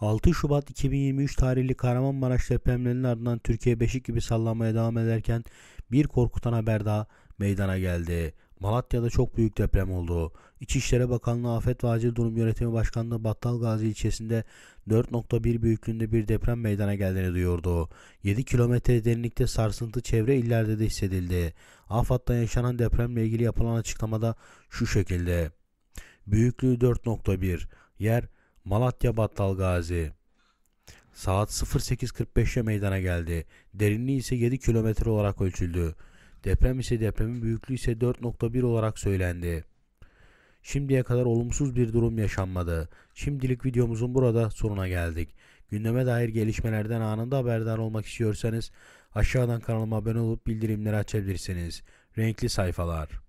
6 Şubat 2023 tarihli Kahramanmaraş depremlerinin ardından Türkiye beşik gibi sallanmaya devam ederken bir korkutan haber daha meydana geldi. Malatya'da çok büyük deprem oldu. İçişleri Bakanlığı Afet ve Acil Durum Yönetimi Başkanlığı Battal Gazi ilçesinde 4.1 büyüklüğünde bir deprem meydana geldiğini duyurdu. 7 kilometre derinlikte sarsıntı çevre illerde de hissedildi. Afat'ta yaşanan depremle ilgili yapılan açıklamada şu şekilde. Büyüklüğü 4.1, yer Malatya Battal Gazi saat 08:45'e meydana geldi. Derinliği ise 7 kilometre olarak ölçüldü. Deprem ise depremin büyüklüğü ise 4.1 olarak söylendi. Şimdiye kadar olumsuz bir durum yaşanmadı. Şimdilik videomuzun burada sonuna geldik. Gündeme dair gelişmelerden anında haberdar olmak istiyorsanız aşağıdan kanalıma abone olup bildirimleri açabilirsiniz. Renkli sayfalar.